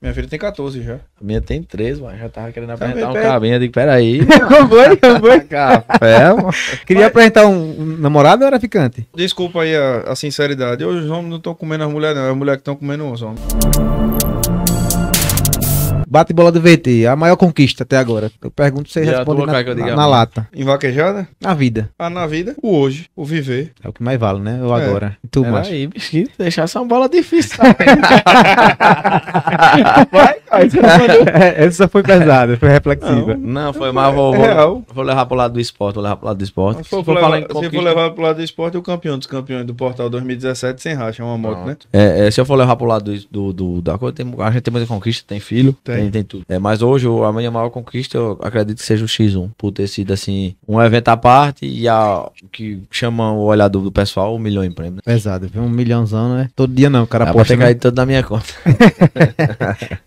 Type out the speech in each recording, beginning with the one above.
Minha filha tem 14 já. A minha tem 13, mano. Já tava querendo tá apresentar Também, um cabinho. Eu digo, peraí. Como foi? Como foi? Café, mano. Queria Mas... apresentar um, namorado ou era ficante? Desculpa aí a, a sinceridade. Hoje os homens não estão comendo as mulheres, não. É as mulheres que estão comendo os homens. Bate bola do VT, a maior conquista até agora. Eu pergunto, você responde na, na, na, lata. Em vaquejada? Na vida. Ah, na vida? O hoje, o viver. É o que mais vale, né? O é. agora. E tu, aí, bicho, deixar essa bola difícil. Vai. É, essa foi pesada, foi reflexiva. Não, não foi, mas vou, vou, vou, levar pro lado do esporte, vou levar pro lado do esporte. Se for, for levar, se for levar pro lado do esporte, o campeão dos campeões do Portal 2017 sem racha, é uma moto, Pronto. né? É, é, se eu for levar pro lado do, do, do da coisa, tem, a gente tem muita conquista, tem filho, tem, tem, tem tudo. É, mas hoje, a minha maior conquista, eu acredito que seja o X1, por ter sido assim, um evento à parte e a que chama o olhar do, do pessoal, um milhão em prêmio. Né? Pesado, um milhãozão, né? Todo dia não, o cara é, pode ter caído todo na minha conta.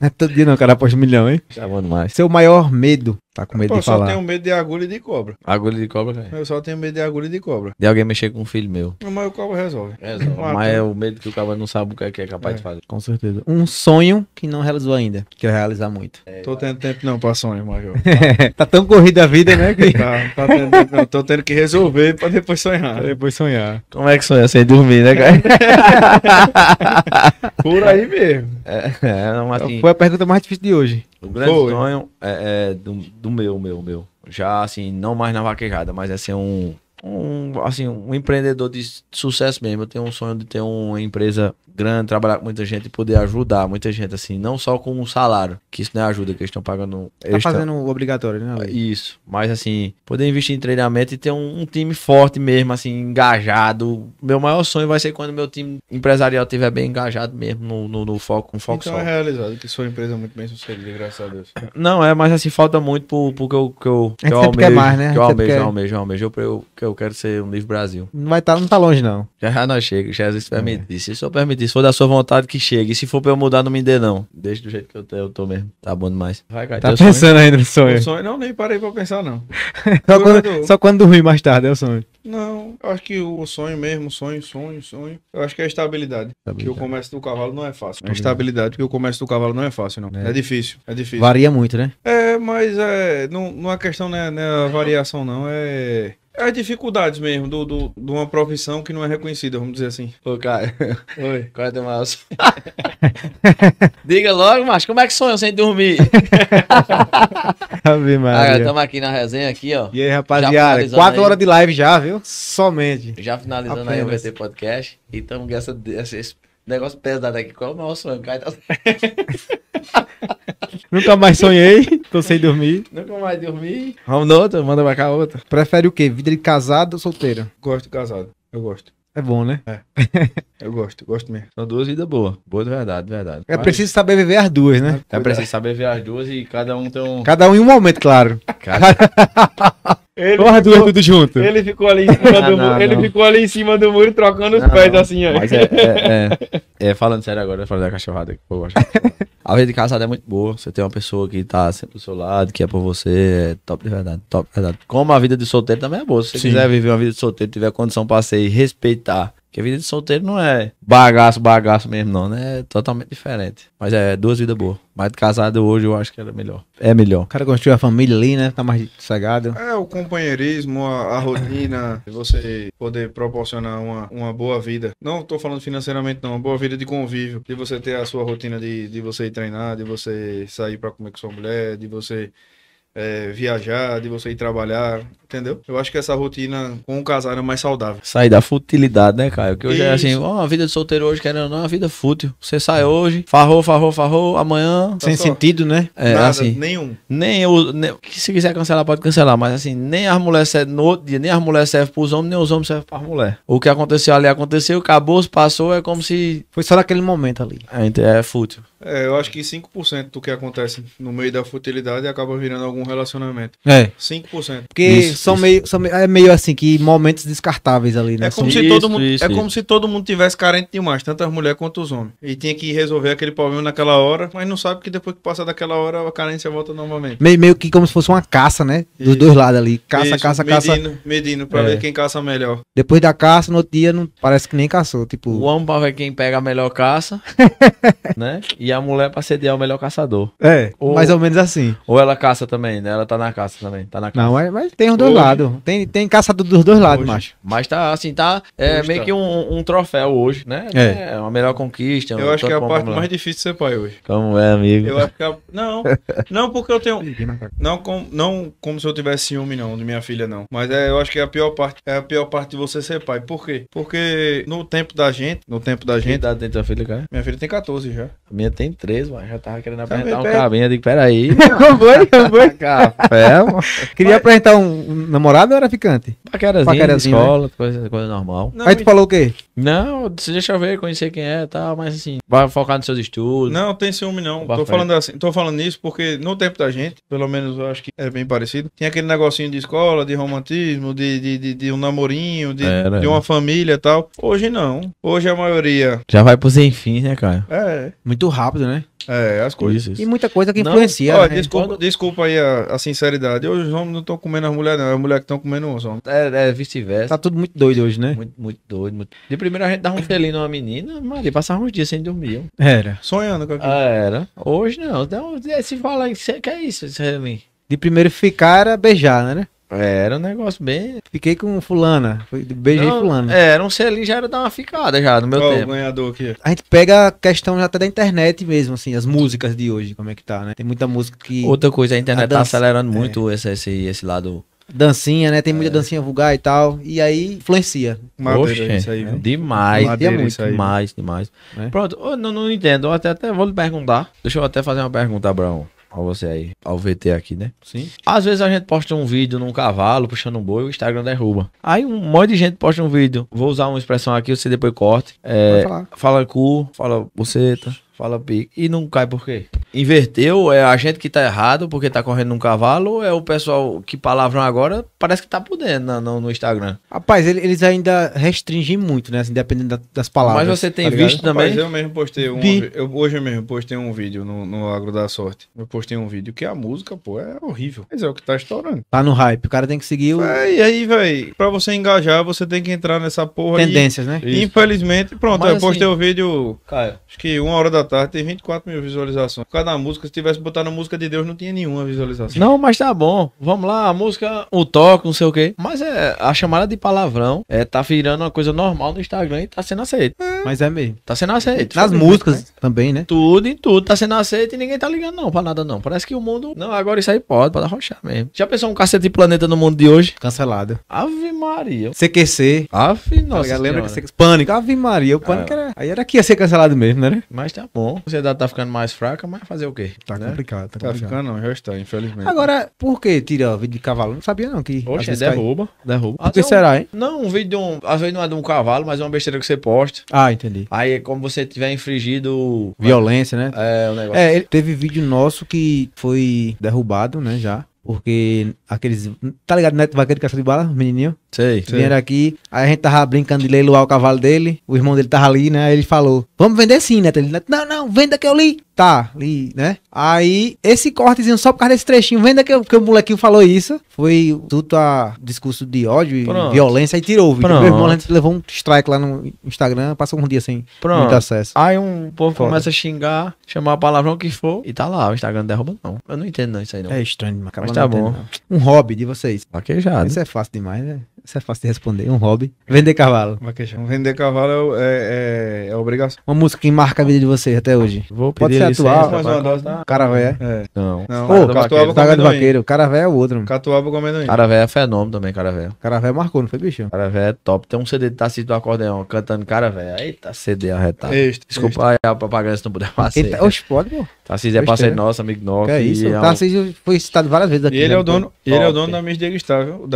Né? todo dia não, cara, após um milhão, hein? Chamando tá mais. Seu maior medo. Tá com medo Pô, de falar. Eu só tenho medo de agulha e de cobra. Agulha de cobra, velho. Eu só tenho medo de agulha e de cobra. De alguém mexer com um filho meu. Não, mas o cobra resolve. resolve. Mas, é o medo que o cobra não sabe o que é, que é capaz é. de fazer. Com certeza. Um sonho que não realizou ainda, que eu realizar muito. É, tô tendo tempo não pra sonho, Major. Tá. tá tão corrida a vida, né? Que... tá, tá tendo, não, tô tendo que resolver pra depois sonhar. Pra depois sonhar. Como é que sonha sem dormir, né, cara? Por aí mesmo. É, é, não, assim... Foi a pergunta mais difícil de hoje. O grande Foi. sonho é, é do, do, meu, meu, meu. Já, assim, não mais na vaquejada, mas é ser um um, assim, um empreendedor de sucesso mesmo. Eu tenho um sonho de ter uma empresa grande, trabalhar com muita gente e poder ajudar muita gente, assim, não só com um salário, que isso não é ajuda, que eles estão pagando. Tá fazendo o obrigatório, né? Isso. Mas assim, poder investir em treinamento e ter um, um, time forte mesmo, assim, engajado. Meu maior sonho vai ser quando meu time empresarial estiver bem engajado mesmo no, no, no foco, com foco então é só. é realizado, que sua empresa é muito bem sucedida, graças a Deus. Não, é, mas assim, falta muito pro, pro que eu, que eu, que eu almejo. mais, né? Que eu almejo, quer... almejo, almejo, almejo, eu, eu, que eu eu quero ser um livro Brasil. Não vai estar, tá, não tá longe, não. Já não chega, Jesus permitir. É. Se o senhor permitir, se for da sua vontade que chegue. E se for pra eu mudar, não me dê, não. Deixa do jeito que eu, tô, eu tô mesmo. Tá bom demais. Vai, cara. Tá pensando sonho? ainda no sonho? sonho não, nem parei pra pensar, não. só, quando, só quando dormir mais tarde é o sonho. Não, eu acho que o sonho mesmo, sonho, sonho, sonho. Eu acho que é a estabilidade. estabilidade. Que o começo do cavalo não é fácil. A é. estabilidade que o começo do cavalo não é fácil, não. É, é difícil, é difícil. Varia muito, né? É, mas é, não, não é questão, né, né a variação, não. É é as dificuldades mesmo do, do, de uma profissão que não é reconhecida, vamos dizer assim. Ô, cara. Oi. Qual é teu maior Diga logo, macho, como é que sonhou sem dormir? Ave Maria. Estamos aqui na resenha aqui, ó. E aí, rapaziada, quatro horas de live já, viu? Somente. Já finalizando Apenas. aí o VT Podcast. E estamos com essa, esse negócio pesado aqui. Qual é o maior sonho? Caio? Nunca mais sonhei. Tô sem dormir. Nunca mais dormi. Vamos outra, manda pra cá outra. Prefere o quê? Vida de casado ou solteiro? Gosto de casado. Eu gosto. É bom, né? É. Eu gosto, gosto mesmo. São duas vidas boas. Boa de verdade, de verdade. É Mas... preciso saber viver as duas, né? É, preciso saber viver as duas e cada um tem um. Cada um em um momento, claro. Cada... Ele Porra, ficou, tudo junto. Ele ficou ali em cima ah, do não, muro. Não. Ele ficou ali em cima do muro trocando os não, pés assim, ó. Mas é, é, é, é, falando sério agora, falando da cachorrada. Pô, a vida de casada é muito boa. Você tem uma pessoa que tá sempre do seu lado, que é por você. É top de verdade, top de verdade. Como a vida de solteiro também é boa. Se você Sim. quiser viver uma vida de solteiro, tiver condição pra ser e respeitar porque a vida de solteiro não é bagaço, bagaço mesmo, não, né? É totalmente diferente. Mas é duas vidas boas. Mas de casado hoje eu acho que era melhor. É melhor. O cara construiu a família ali, né? Tá mais sossegado. É, o companheirismo, a, a rotina, você poder proporcionar uma, uma boa vida. Não tô falando financeiramente, não. Uma boa vida de convívio. De você ter a sua rotina de, de você ir treinar, de você sair pra comer com sua mulher, de você é, viajar, de você ir trabalhar, entendeu? Eu acho que essa rotina com o casal é mais saudável. Sair da futilidade, né, Caio? Que hoje Isso. é assim, ó, a vida de solteiro hoje, querendo ou não, é uma vida fútil. Você sai hoje, farrou, farrou, farrou, amanhã. Tá Sem só. sentido, né? É, Nada, assim. Nenhum. Nem o Nem, se quiser cancelar, pode cancelar, mas assim, nem as mulheres servem no outro dia, nem as mulheres servem pros homens, nem os homens servem pras mulheres. O que aconteceu ali aconteceu, acabou, passou, é como se. Foi só naquele momento ali. É, é fútil. É, eu acho que 5% do que acontece no meio da futilidade acaba virando algum relacionamento. É. 5%. Porque isso, são, isso. Meio, são meio, é meio assim, que momentos descartáveis ali, né? É como, são... se, todo isso, mundo, é como se todo mundo tivesse carente demais, tanto as mulheres quanto os homens. E tinha que resolver aquele problema naquela hora, mas não sabe que depois que passar daquela hora a carência volta novamente. Meio, meio que como se fosse uma caça, né? Dos dois lados ali. Caça, caça, medindo, caça. Medindo, pra é. ver quem caça melhor. Depois da caça, no outro dia, não, parece que nem caçou. Tipo... O homem pra ver quem pega a melhor caça, né? E a mulher pra sediar o melhor caçador. É, ou, mais ou menos assim. Ou ela caça também, né? Ela tá na caça também, tá na caça. Não, mas tem os dois lados. Tem, tem caçador dos dois lados, macho. Mas tá, assim, tá é, meio tá. que um, um, troféu hoje, né? É. é uma melhor conquista. eu acho que é a parte mais difícil de ser pai hoje. Como é, amigo? Eu acho que é a... Não, não porque eu tenho... Não, com, não como se eu tivesse ciúme, não, de minha filha, não. Mas é, eu acho que é a pior parte, é a pior parte de você ser pai. Por quê? Porque no tempo da gente, no tempo da gente... Que idade filha, cara? Minha filha tem 14 já. Minha tem tem três, mano. Já tava querendo tá apresentar um cabinho. Eu digo, peraí. Como foi? Como foi? Café, mano. Queria Mas... apresentar um namorado ou era ficante? Paquerazinha, Paquerazinha né? escola, né? coisa, coisa normal. Não, Aí tu falou o quê? Não, deixa eu ver, conhecer quem é e tal, mas assim, vai focar nos seus estudos. Não, tem ciúme não. Tô falando, assim, tô falando isso porque no tempo da gente, pelo menos eu acho que é bem parecido, tinha aquele negocinho de escola, de romantismo, de, de, de, de um namorinho, de, era, de uma era. família e tal. Hoje não. Hoje a maioria. Já vai pros fins, né, cara? É. Muito rápido, né? É, as coisas. Isso, isso. E muita coisa que não, influencia. Ó, né? desculpa, Quando... desculpa aí a, a, sinceridade. Hoje os homens não estão comendo as mulheres, não. É as mulheres que estão comendo os homens. É, é vice-versa. Tá tudo muito doido hoje, né? Muito, muito doido. Muito primeiro a gente dava um felino numa menina, Maria, passava uns dias sem dormir. Era. Sonhando com aquilo. Ah, era. Hoje não. Então, é, se fala que é isso, isso De primeiro ficar era beijar, né? Era um negócio bem. Fiquei com fulana. Beijei não, fulana. era um selinho, já era dar uma ficada já no meu Qual tempo. o ganhador aqui? A gente pega a questão já até da internet mesmo, assim, as músicas de hoje, como é que tá, né? Tem muita música que. Outra coisa, a internet tá a dança, tá acelerando é. muito é. esse, esse, esse lado dancinha, né? Tem muita é. dancinha vulgar e tal. E aí influencia. Madeira, Oxe, isso aí, é. Demais, Madeira, muito, isso aí. demais, demais. É. Pronto, eu não, não entendo. Eu até, até vou lhe perguntar. Deixa eu até fazer uma pergunta, Abraão. Pra você aí, ao VT aqui, né? Sim. Às vezes a gente posta um vídeo num cavalo, puxando um boi, o Instagram derruba. Aí um monte de gente posta um vídeo. Vou usar uma expressão aqui, você depois corte. É, fala cu, fala buceta. Fala pico. E não cai por quê? Inverteu? É a gente que tá errado porque tá correndo num cavalo? Ou é o pessoal que palavrão agora parece que tá podendo no, no, Instagram? Rapaz, eles ainda restringem muito, né? Assim, dependendo da, das palavras. Mas você tem tá visto também? Mas eu mesmo postei um. Eu, hoje mesmo postei um vídeo no, no Agro da Sorte. Eu postei um vídeo que a música, pô, é horrível. Mas é o que tá estourando. Tá no hype. O cara tem que seguir o. É, e aí, velho? Pra você engajar, você tem que entrar nessa porra. Tendências, aí. né? Infelizmente, pronto. Mas, eu postei assim, o vídeo. Caio. Acho que uma hora da da tarde tem 24 mil visualizações. Por causa da música, se tivesse botado na música de Deus, não tinha nenhuma visualização. Não, mas tá bom. Vamos lá, a música, o toque, não sei o quê. Mas é a chamada de palavrão é, tá virando uma coisa normal no Instagram e tá sendo aceito. É. Mas é mesmo. Tá sendo aceito. Nas músicas né? também, né? Tudo e tudo tá sendo aceito e ninguém tá ligando não pra nada não. Parece que o mundo... Não, agora isso aí pode, pode arrochar mesmo. Já pensou um cacete de planeta no mundo de hoje? Cancelado. Ave Maria. CQC. Ave, nossa tá Lembra que você... Pânico. Ave Maria. O Pânico ah, era... Aí era que ia ser cancelado mesmo, né? Mas tá bom. A sociedade tá ficando mais fraca, mas fazer o quê? Tá né? complicado, tá, tá complicado. ficando, não, já está, infelizmente. Agora, por que tira vídeo de cavalo? Não sabia não que. Oxe, derruba. Cai... Derruba. o que é será, hein? Não, um vídeo de um. Às vezes não é de um cavalo, mas é uma besteira que você posta. Ah, entendi. Aí, é como você tiver infringido. Violência, né? É, o negócio. É, teve vídeo nosso que foi derrubado, né, já porque aqueles. Tá ligado, Neto né? Vaqueiro Caixa de Bala, menininho? Sei, Vieram aqui, aí a gente tava brincando de leiloar o cavalo dele, o irmão dele tava ali, né? Aí ele falou: Vamos vender sim, Neto. Né? Ele, não, não, venda que eu li. Tá, li, né? Aí, esse cortezinho, só por causa desse trechinho, venda que, eu, que o molequinho falou isso, foi tudo a discurso de ódio e Pronto. violência, e tirou viu Meu irmão levou um strike lá no Instagram, passou um dia sem Pronto. muito acesso. Aí um povo Foda. começa a xingar, chamar a palavrão que for, e tá lá, o Instagram derruba não. Eu não entendo não, isso aí não. É estranho, mas, mas tá bom. Entendo, hobby de vocês? Vaquejada. Isso é fácil demais, né? Isso é fácil de responder. Um hobby. Vender cavalo. Vaquejão. Vender cavalo é, é, é, é, obrigação. Uma música que marca a vida de vocês até hoje. Vou Pode ser atual. Mais uma Caravé. É. Não. Não. Pô, Catuaba vaqueiro. com amendoim. vaqueiro. Caravé é o outro. Mano. Catuaba com amendoim. Caravé é fenômeno também, Caravé. Caravé marcou, não foi, bicho? Caravé é top. Tem um CD de Tacito do Acordeão cantando Caravé. Eita, CD arretado. Extra, Desculpa extra. a propaganda se não puder passar. Eita, tá- né? oxe, pode, pô. Tarcísio é parceiro é. nosso, amigo nosso. Que é isso? É um... foi citado várias vezes aqui. E ele né, é o dono, ele é o dono da Miss Degustar, viu?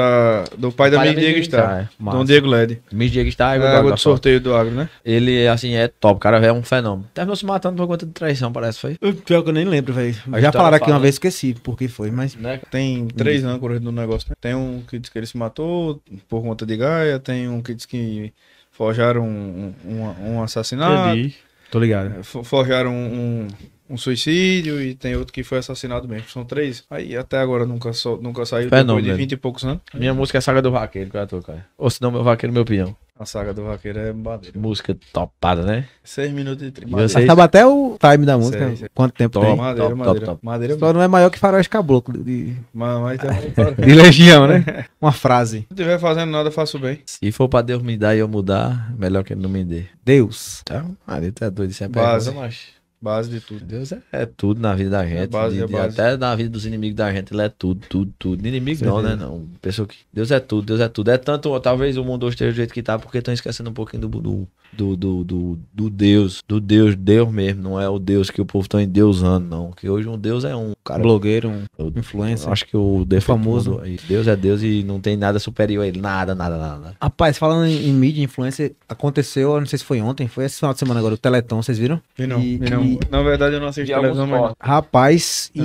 do pai da amiga Miss Diego Star. Tá, é. Dom Diego LED. Miss Diego está. é, é água, tá do sorteio do agro, né? Ele, assim, é top. O cara é um fenômeno. Terminou se matando por conta de traição, parece, foi? pior que eu nem lembro, velho. Já falaram aqui uma né? vez, esqueci por que foi, mas... Né? Tem três âncoras no negócio, né? Tem um que diz que ele se matou por conta de Gaia, tem um que diz que forjaram um, um, um assassinato. Entendi. Tô ligado. É, forjaram um, um um suicídio e tem outro que foi assassinado mesmo. São três. Aí até agora nunca, so, nunca saiu Fenômeno. depois de 20 e poucos anos. Né? Minha música é a Saga do Vaqueiro, qual é tô, tua, cara? Ou senão meu vaqueiro, meu peão. A saga do vaqueiro é madeira. Música topada, né? 6 minutos e 30. Você sabe até o time da música, sei, sei. quanto tempo top, tem. Madeira, top, madeira, top, é madeira. Só não é maior que faróis caboclo de... Mas, mas é de legião, né? Uma frase. Se não estiver fazendo nada, eu faço bem. Se for pra Deus me dar e eu mudar, melhor que ele não me dê. Deus. Então, marido, tá é doido, isso é Base, mas... Base de tudo. Deus é, é tudo na vida da é gente. Base, de, é de, até na vida dos inimigos da gente, ele é tudo, tudo, tudo. Inimigo não, né? Não. Pessoa que. Deus é tudo, Deus é tudo. É tanto, talvez o mundo esteja do jeito que tá, porque estão esquecendo um pouquinho do, do, do, do, do, do Deus, do Deus, Deus mesmo. Não é o Deus que o povo tá endeusando, não. Que hoje um Deus é um cara. blogueiro, um influencer. Acho que o Deus famoso. Aí. Deus é Deus e não tem nada superior a ele. Nada, nada, nada. Rapaz, falando em, mídia, influencer, aconteceu, não sei se foi ontem, foi esse final de semana agora, o Teleton, vocês viram? não, e, não. E, na verdade, eu não assisti televisão, mas... Rapaz, e,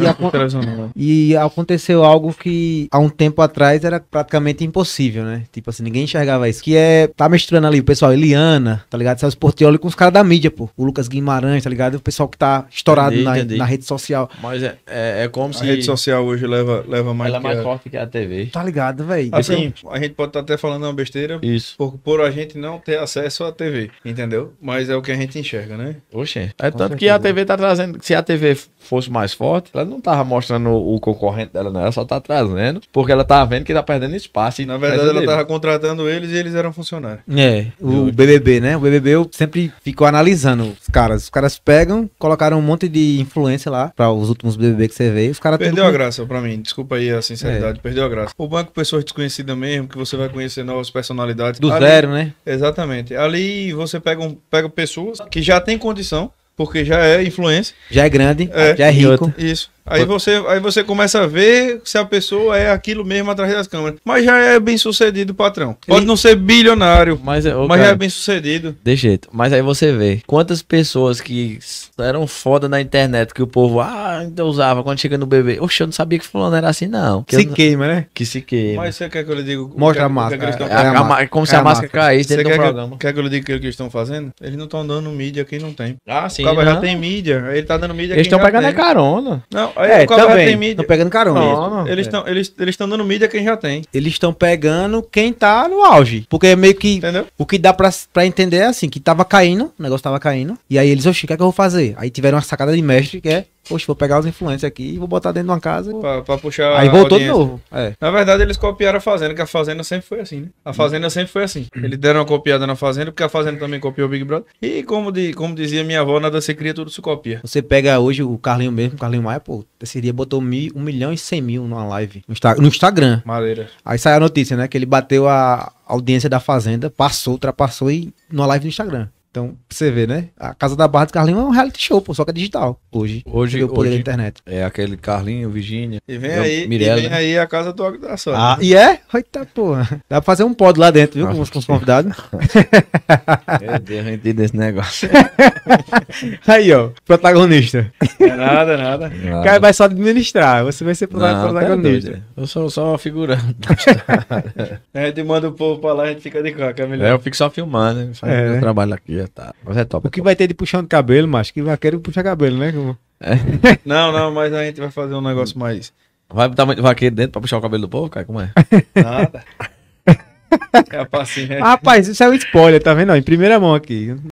e aconteceu algo que há um tempo atrás era praticamente impossível, né? Tipo assim, ninguém enxergava isso. Que é. Tá misturando ali o pessoal, Eliana, tá ligado? Celso Portioli com os caras da mídia, pô. O Lucas Guimarães, tá ligado? O pessoal que tá estourado entendi, na, entendi. na rede social. Mas é, é, é como a se. A rede social hoje leva, leva mais. Ela é mais a... forte que a TV. Tá ligado, velho? Assim, a gente pode estar tá até falando uma besteira. Isso. Por, por a gente não ter acesso à TV, entendeu? Mas é o que a gente enxerga, né? Oxe. É tanto que a TV tá trazendo, se a TV fosse mais forte, ela não tava mostrando o concorrente dela, não. Ela só tá trazendo, porque ela tá vendo que tá perdendo espaço. E na verdade, ela dele. tava contratando eles e eles eram funcionários. É, o BBB, né? O BBB eu sempre fico analisando os caras. Os caras pegam, colocaram um monte de influência lá para os últimos BBB que você vê. Os caras Perdeu tudo... a graça para mim, desculpa aí a sinceridade, é. perdeu a graça. O banco pessoas desconhecidas mesmo, que você vai conhecer novas personalidades. Do Ali... zero, né? Exatamente. Ali você pega, um, pega pessoas que já têm condição porque já é influência Já é grande, é, já é rico. Isso. Aí você, aí você começa a ver se a pessoa é aquilo mesmo atrás das câmeras. Mas já é bem sucedido, patrão. Pode não ser bilionário, mas, é, mas cara, já é bem sucedido. De jeito. Mas aí você vê quantas pessoas que eram foda na internet que o povo ah, ainda usava quando chega no bebê. Oxe, eu não sabia que fulano era assim, não. Que se não... queima, né? Que se queima. Mas você quer que eu lhe diga? É Mostra que, é é a máscara. é, como se a, máscara caísse dentro do quer programa. Que, quer que eu lhe diga o que eles estão fazendo? Eles não estão dando mídia aqui, não tem. Ah, sim. O cara já tem mídia. Ele tá dando mídia Eles estão pegando a carona. Não, Olha, é, também. Estão pegando carona. eles estão é. eles, eles dando mídia quem já tem. Eles estão pegando quem tá no auge. Porque é meio que. Entendeu? O que dá pra, pra entender é assim: que tava caindo, o negócio tava caindo. E aí eles, oxi, o que é que eu vou fazer? Aí tiveram uma sacada de mestre que é Poxa, vou pegar os influencers aqui e vou botar dentro de uma casa. Pra, pra puxar. Aí voltou de novo. É. Na verdade, eles copiaram a Fazenda, que a Fazenda sempre foi assim, né? A Fazenda hum. sempre foi assim. Eles deram uma copiada na Fazenda, porque a Fazenda também copiou o Big Brother. E como, de, como dizia minha avó, nada se cria, tudo se copia. Você pega hoje o Carlinho mesmo, o Carlinho Maia, pô, botou mil, um milhão e cem mil numa live. No, Instagram. Madeira. Aí sai a notícia, né? Que ele bateu a audiência da Fazenda, passou, ultrapassou e numa live no Instagram. Então, pra você ver, né? A Casa da Barra do Carlinho é um reality show, pô, só que é digital hoje. Hoje o poder hoje, da internet. É aquele Carlinho, Virginia. E vem aí, Mirella. e vem aí a casa do Agdação. Né? Ah, e é? Eita porra. Dá pra fazer um pod lá dentro, viu? com, os, com os convidados. Meu Deus, eu desse negócio. aí, ó, protagonista. É, é nada, nada. O cara vai só administrar, você vai ser tá protagonista. eu sou só uma figura. É, a gente manda o povo pra lá, a gente fica de coca, é melhor. É, eu fico só filmando, né? Só é. Eu né? trabalho aqui, já é, tá. Mas é top. O é que top. vai ter de puxão de cabelo, macho? Que vaqueiro puxa cabelo, né? É. não, não, mas a gente vai fazer um negócio mais. Vai botar muito vaqueiro dentro pra puxar o cabelo do povo, cara? Como é? Nada. É a paciência. Rapaz, isso é um spoiler, tá vendo? em primeira mão aqui.